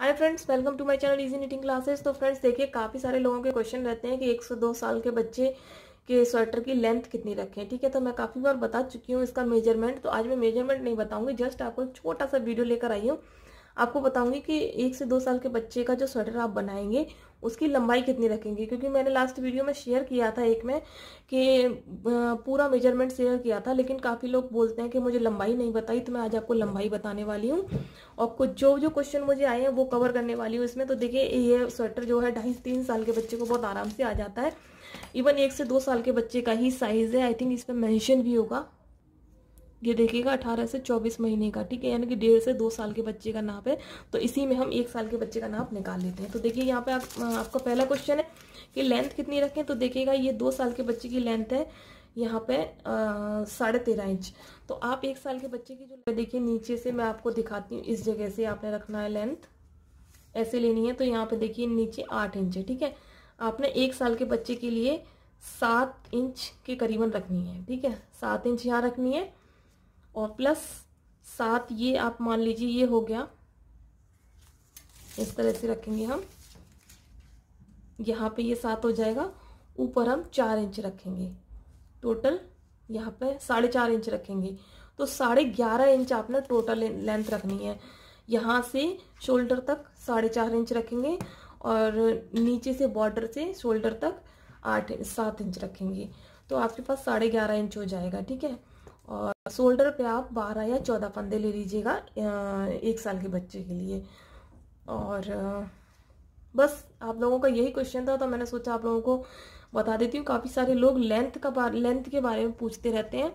hi friends welcome to my channel easy knitting classes तो friends देखिए काफ़ी सारे लोगों के क्वेश्चन रहते हैं कि एक से दो साल के बच्चे के स्वेटर की लेंथ कितनी रखें ठीक है तो मैं काफ़ी बार बता चुकी हूँ इसका मेजरमेंट तो आज मैं मेजरमेंट नहीं बताऊँगी जस्ट आपको छोटा सा वीडियो लेकर आई हूँ आपको बताऊंगी कि एक से दो साल के बच्चे का जो स्वेटर आप बनाएंगे उसकी लंबाई कितनी रखेंगे क्योंकि मैंने लास्ट वीडियो में शेयर किया था एक में कि पूरा मेजरमेंट शेयर किया था लेकिन काफ़ी लोग बोलते हैं कि मुझे लंबाई नहीं बताई तो मैं आज आपको लंबाई बताने वाली हूँ और कुछ जो जो क्वेश्चन मुझे आए हैं वो कवर करने वाली हूँ इसमें तो देखिए ये स्वेटर जो है ढाई तीन साल के बच्चे को बहुत आराम से आ जाता है इवन एक से दो साल के बच्चे का ही साइज़ है आई थिंक इस पर मैंशन भी होगा ये देखिएगा अठारह से चौबीस महीने का ठीक है यानी कि डेढ़ से दो साल के बच्चे का नाप है तो इसी में हम एक साल के बच्चे का नाप निकाल लेते हैं तो देखिए यहाँ पे आप, आपका पहला क्वेश्चन है कि लेंथ कितनी रखें तो देखिएगा ये दो साल के बच्चे की लेंथ है यहाँ पे साढ़े तेरह इंच तो आप एक साल के बच्चे की जो देखिए नीचे से मैं आपको दिखाती हूँ इस जगह से आपने रखना है लेंथ ऐसे लेनी है तो यहाँ पे देखिए नीचे आठ इंच है ठीक है आपने एक साल के बच्चे के लिए सात इंच के करीबन रखनी है ठीक है सात इंच यहाँ रखनी है और प्लस सात ये आप मान लीजिए ये हो गया इस तरह से रखेंगे हम यहाँ पे ये सात हो जाएगा ऊपर हम चार इंच रखेंगे टोटल यहाँ पे साढ़े चार इंच रखेंगे तो साढ़े ग्यारह इंच आपने टोटल लेंथ रखनी है यहाँ से शोल्डर तक साढ़े चार इंच रखेंगे और नीचे से बॉर्डर से शोल्डर तक आठ सात इंच रखेंगे तो आपके पास साढ़े ग्यारह इंच हो जाएगा ठीक है और शोल्डर पे आप बारह या चौदह फंदे ले लीजिएगा एक साल के बच्चे के लिए और बस आप लोगों का यही क्वेश्चन था तो मैंने सोचा आप लोगों को बता देती हूँ काफ़ी सारे लोग लेंथ का लेंथ के बारे में पूछते रहते हैं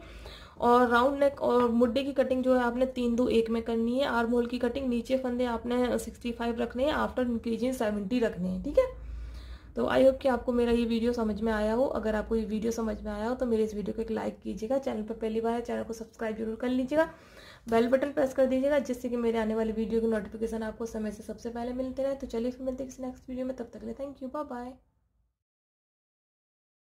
और राउंड नेक और मुड्डे की कटिंग जो है आपने तीन दो एक में करनी है आर्म होल की कटिंग नीचे फंदे आपने सिक्सटी फाइव रखने हैं आफ्टर इंक्रीजिंग सेवेंटी रखने हैं ठीक है तो आई होप कि आपको मेरा ये वीडियो समझ में आया हो अगर आपको ये वीडियो समझ में आया हो तो मेरे इस वीडियो को एक लाइक कीजिएगा चैनल पर पहली बार चैनल को सब्सक्राइब जरूर कर लीजिएगा बेल बटन प्रेस कर दीजिएगा जिससे कि मेरे आने वाली वीडियो की नोटिफिकेशन आपको समय से सबसे पहले मिलते रहे तो चलिए फिर मिलते हैं किसी नेक्स्ट वीडियो में तब तक ले थैंक यू बाय बाय